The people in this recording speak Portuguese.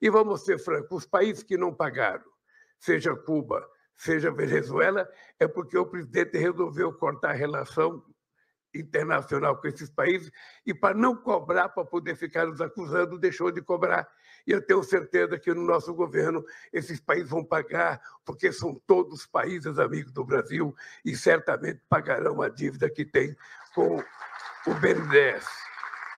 E vamos ser francos: os países que não pagaram, seja Cuba, seja Venezuela, é porque o presidente resolveu cortar a relação internacional com esses países e, para não cobrar, para poder ficar nos acusando, deixou de cobrar. E eu tenho certeza que no nosso governo esses países vão pagar, porque são todos países amigos do Brasil e certamente pagarão a dívida que tem com o BNDES.